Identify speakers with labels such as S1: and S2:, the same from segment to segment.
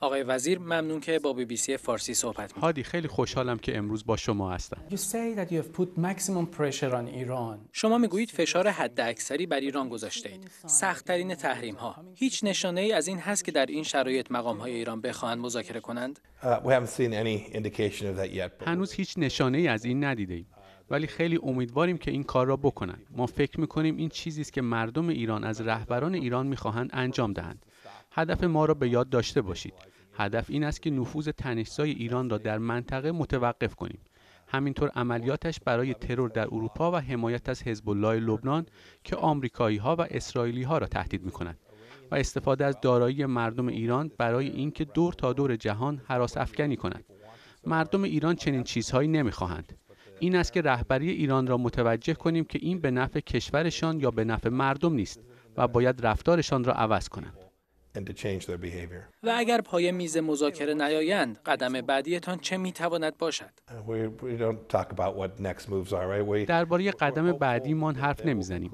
S1: آقای وزیر ممنون که با بی بی سی فارسی صحبت می‌کنید. هادی خیلی خوشحالم که امروز با شما هستم.
S2: شما میگویید فشار حد اکثری بر ایران گذاشته اید. سختترین تحریم ها. هیچ نشانه ای از این هست که در این شرایط مقام های ایران بخواهند مذاکره کنند؟
S3: uh, هنوز
S1: هیچ نشانه ای از این ندیده ایم. ولی خیلی امیدواریم که این کار را بکنند ما فکر میکنیم این چیزی است که مردم ایران از رهبران ایران میخواهند انجام دهند هدف ما را به یاد داشته باشید هدف این است که نفوذ تنشزای ایران را در منطقه متوقف کنیم همینطور عملیاتش برای ترور در اروپا و حمایت از حزب الله لبنان که آمریکایی ها و اسرائیلی ها را تهدید می کند و استفاده از دارایی مردم ایران برای اینکه دور تا دور جهان حراس افکنی کند مردم ایران چنین چیزهایی نمیخواهند این است که رهبری ایران را متوجه کنیم که این به نفع کشورشان یا به نفع مردم نیست و باید رفتارشان را عوض کنند
S2: و اگر پای میز مذاکره نیایند قدم بعدیتان چه میتواند باشد
S1: uh, درباره قدم بعدیمان حرف نمیزنیم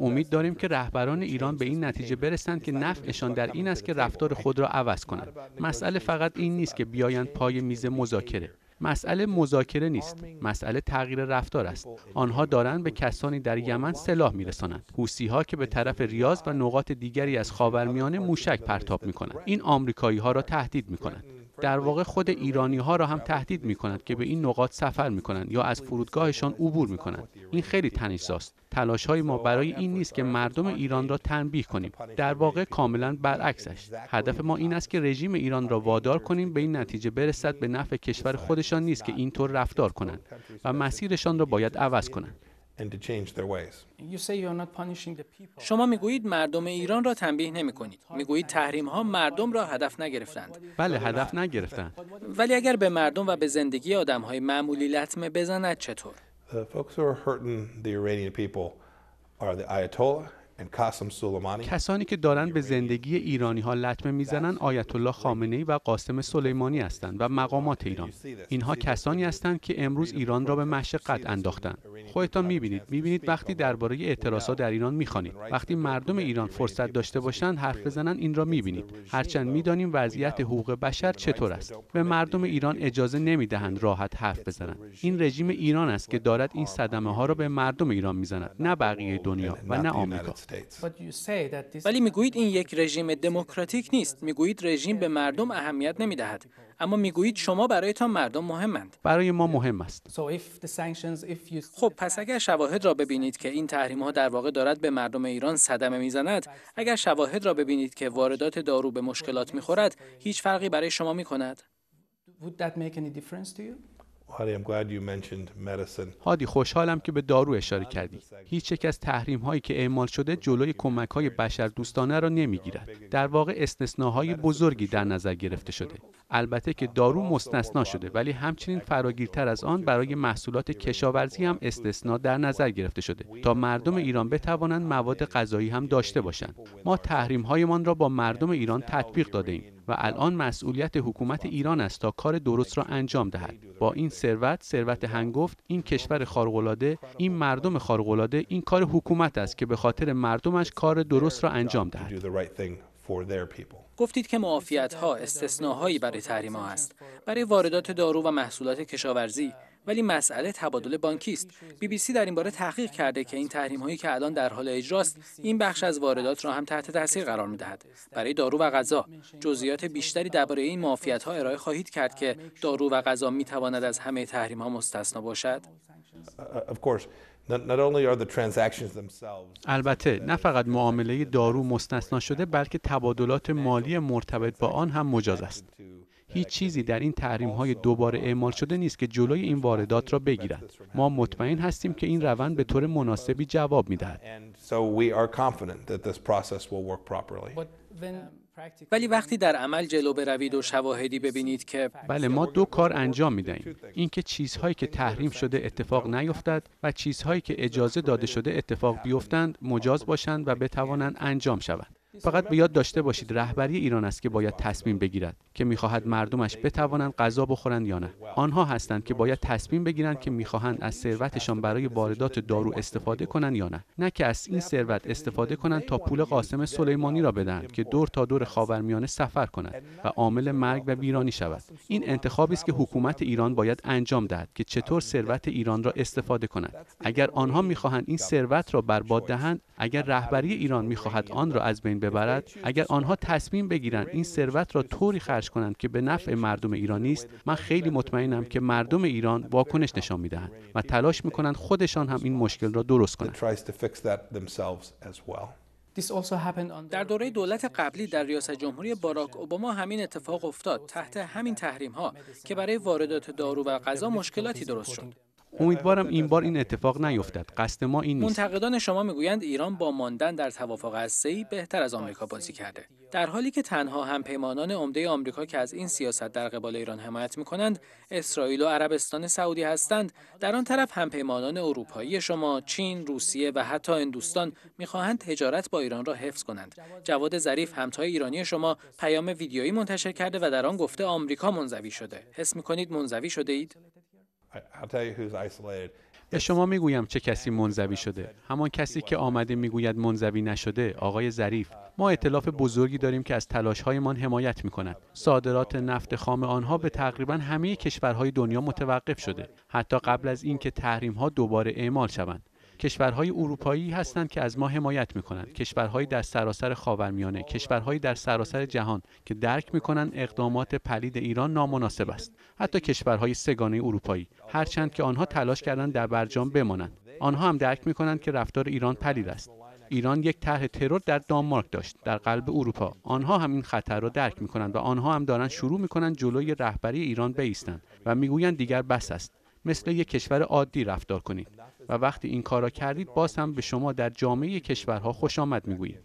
S1: امید داریم که رهبران ایران به این نتیجه برسند که نفعشان در این است که رفتار خود را عوض کنند مسئله فقط این نیست که بیایند پای میز مذاکره مسئله مذاکره نیست مسئله تغییر رفتار است آنها دارند به کسانی در یمن سلاح میرسانند حوسی ها که به طرف ریاض و نقاط دیگری از خاورمیانه موشک پرتاب میکنند این آمریکایی ها را تهدید میکنند در واقع خود ایرانی ها را هم تهدید می کند که به این نقاط سفر می کنند یا از فرودگاهشان عبور می کنند این خیلی تنشزاست تلاش های ما برای این نیست که مردم ایران را تنبیه کنیم در واقع کاملا برعکسش هدف ما این است که رژیم ایران را وادار کنیم به این نتیجه برسد به نفع کشور خودشان نیست که اینطور رفتار کنند و مسیرشان را باید عوض کنند and to change their ways.
S2: شما میگویید مردم ایران را تنبیه نمی کنید. میگویید تحریم ها مردم را هدف نگرفتند.
S3: بله هدف نگرفتند.
S2: ولی اگر به مردم و به زندگی آدم های معمولی لطمه بزند چطور؟
S3: The folks who are hurting the Iranian people are the Ayatollah
S1: کسانی که دارن به زندگی ایرانی ها لطمه میزنن آیت الله خامنه ای و قاسم سلیمانی هستند و مقامات ایران اینها کسانی هستند که امروز ایران را به مشقت انداختند خودتان میبینید میبینید وقتی درباره ها در ایران میخوانید وقتی مردم ایران فرصت داشته باشند حرف بزنن این را میبینید هرچند میدانیم وضعیت حقوق بشر چطور است به مردم ایران اجازه نمیدهند راحت حرف بزنند این رژیم ایران است که دارد این صدمه ها را به مردم ایران میزند نه بقیه دنیا و نه آمریکا
S2: ولی میگویید این یک رژیم دموکراتیک نیست میگویید رژیم به مردم اهمیت نمیدهد اما میگویید شما برایتان مردم مهمند
S1: برای ما مهم است
S2: خب پس اگر شواهد را ببینید که این تحریم ها در واقع دارد به مردم ایران صدمه میزند اگر شواهد را ببینید که واردات دارو به مشکلات میخورد هیچ فرقی برای شما میکند
S1: هادی خوشحالم که به دارو اشاره کردی. هیچ یک از تحریم هایی که اعمال شده جلوی کمک های بشر دوستانه را نمیگیرد. در واقع استثناهای بزرگی در نظر گرفته شده. البته که دارو مستثنا شده ولی همچنین فراگیرتر از آن برای محصولات کشاورزی هم استثنا در نظر گرفته شده تا مردم ایران بتوانند مواد غذایی هم داشته باشند. ما تحریم هایمان را با مردم ایران تطبیق داده ایم. و الان مسئولیت حکومت ایران است تا کار درست را انجام دهد با این ثروت ثروت هنگفت این کشور خارق‌العاده این مردم خارق‌العاده این کار حکومت است که به خاطر مردمش کار درست را انجام دهد
S2: گفتید که معافیت ها استثناهایی برای تحریم ها است برای واردات دارو و محصولات کشاورزی ولی مسئله تبادل بانکی است بی بی سی در این باره تحقیق کرده که این تحریم هایی که الان در حال اجراست این بخش از واردات را هم تحت تاثیر قرار میدهد برای دارو و غذا جزئیات بیشتری درباره این معافیت ها ارائه خواهید کرد که دارو و غذا می تواند از همه تحریم ها
S3: مستثنا باشد
S1: البته نه فقط معامله دارو مستثنا شده بلکه تبادلات مالی مرتبط با آن هم مجاز است هیچ چیزی در این تحریم های دوباره اعمال شده نیست که جلوی این واردات را بگیرد ما مطمئن هستیم که این روند به طور مناسبی جواب دهد.
S2: ولی وقتی در عمل جلو بروید و شواهدی ببینید که
S3: بله ما دو کار انجام می دهیم
S1: اینکه چیزهایی که تحریم شده اتفاق نیفتد و چیزهایی که اجازه داده شده اتفاق بیفتند مجاز باشند و بتوانند انجام شوند فقط به یاد داشته باشید رهبری ایران است که باید تصمیم بگیرد که میخواهد مردمش بتوانند غذا بخورند یا نه آنها هستند که باید تصمیم بگیرند که میخواهند از ثروتشان برای واردات دارو استفاده کنند یا نه نه که از این ثروت استفاده کنند تا پول قاسم سلیمانی را بدهند که دور تا دور خاورمیانه سفر کند و عامل مرگ و ویرانی شود این انتخابی است که حکومت ایران باید انجام دهد که چطور ثروت ایران را استفاده کند اگر آنها میخواهند این ثروت را برباد دهند اگر رهبری ایران میخواهد آن را از بین ببرد اگر آنها تصمیم بگیرند این ثروت را طوری خرج کنند که به نفع مردم ایران نیست من خیلی مطمئنم که مردم ایران واکنش نشان میدهند و تلاش میکنند خودشان هم این مشکل را درست کنند
S2: در دوره دولت قبلی در ریاست جمهوری باراک اوباما همین اتفاق افتاد تحت همین تحریم ها که برای واردات دارو و غذا مشکلاتی درست شد
S1: امیدوارم این بار این اتفاق نیفتد قصد ما این نیست
S2: منتقدان شما میگویند ایران با ماندن در توافق هسته‌ای بهتر از آمریکا بازی کرده در حالی که تنها همپیمانان عمده آمریکا که از این سیاست در قبال ایران حمایت کنند اسرائیل و عربستان سعودی هستند در آن طرف همپیمانان اروپایی شما چین روسیه و حتی هندوستان میخواهند تجارت با ایران را حفظ کنند جواد ظریف همتای ایرانی شما پیام ویدیویی منتشر کرده و در آن گفته آمریکا منزوی شده حس میکنید منزوی شده اید
S1: به شما میگویم چه کسی منزوی شده همان کسی که آمده میگوید منزوی نشده آقای ظریف ما اطلاف بزرگی داریم که از هایمان حمایت کند صادرات نفت خام آنها به تقریبا همه کشورهای دنیا متوقف شده حتی قبل از اینکه ها دوباره اعمال شوند کشورهای اروپایی هستند که از ما حمایت میکنند کشورهایی در سراسر خاورمیانه کشورهایی در سراسر جهان که درک میکنند اقدامات پلید ایران نامناسب است حتی کشورهای سگانه اروپایی هرچند که آنها تلاش کردند در برجام بمانند آنها هم درک میکنند که رفتار ایران پلید است ایران یک طرح ترور در دانمارک داشت در قلب اروپا آنها هم این خطر را درک میکنند و آنها هم دارند شروع میکنند جلوی رهبری ایران بایستند و میگویند دیگر بس است مثل یک کشور عادی رفتار کنید و وقتی این را کردید باز هم به شما در جامعه کشورها خوش آمد میگوییم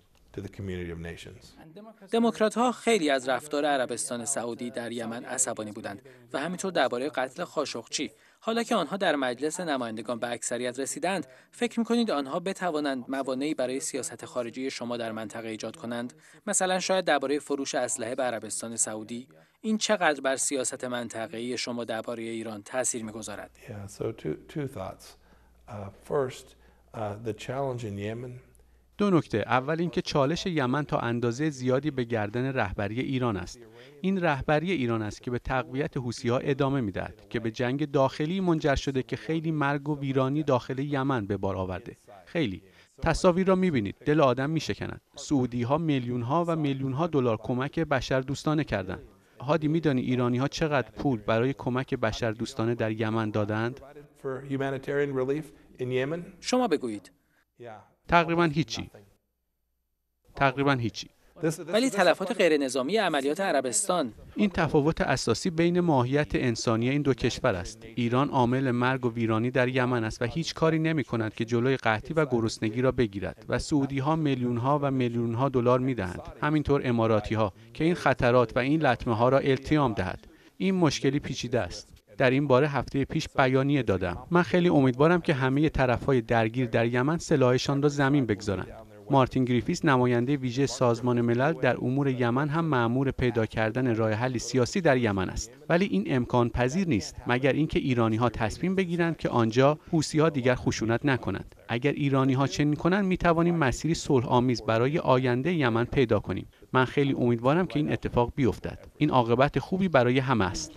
S2: دموکرات ها خیلی از رفتار عربستان سعودی در یمن عصبانی بودند و همینطور درباره قتل خاشقچی حالا که آنها در مجلس نمایندگان به اکثریت رسیدند فکر میکنید آنها بتوانند موانعی برای سیاست خارجی شما در منطقه ایجاد کنند مثلا شاید درباره فروش اسلحه به عربستان سعودی این چقدر بر سیاست منطقه‌ای شما درباره ایران تاثیر میگذارد
S3: Uh, uh,
S1: دو نکته اول اینکه چالش یمن تا اندازه زیادی به گردن رهبری ایران است این رهبری ایران است که به تقویت ها ادامه میدهد که به جنگ داخلی منجر شده که خیلی مرگ و ویرانی داخل یمن به بار آورده خیلی تصاویر را میبینید دل آدم میشکند سعودی ها میلیون ها و میلیون ها دلار کمک بشر دوستانه کردند هادی میدانی ایرانی ها چقدر پول برای کمک بشر دوستانه در یمن دادند
S3: شما بگویید
S1: تقریبا هیچی تقریبا هیچی
S2: ولی تلفات غیر نظامی عملیات
S1: عربستان این تفاوت اساسی بین ماهیت انسانی این دو کشور است ایران عامل مرگ و ویرانی در یمن است و هیچ کاری نمی کند که جلوی قحطی و گرسنگی را بگیرد و سعودی ها میلیون ها و میلیون ها دلار می دهند همینطور اماراتی ها که این خطرات و این لطمه ها را التیام دهد این مشکلی پیچیده است در این باره هفته پیش بیانیه دادم من خیلی امیدوارم که همه طرفهای درگیر در یمن سلاحشان را زمین بگذارند مارتین گریفیس نماینده ویژه سازمان ملل در امور یمن هم مأمور پیدا کردن راه حل سیاسی در یمن است ولی این امکان پذیر نیست مگر اینکه ایرانی ها تصمیم بگیرند که آنجا حوسی ها دیگر خشونت نکنند اگر ایرانی ها چنین کنند می توانیم مسیری صلح آمیز برای آینده یمن پیدا کنیم من خیلی امیدوارم که این اتفاق بیفتد این عاقبت خوبی برای همه است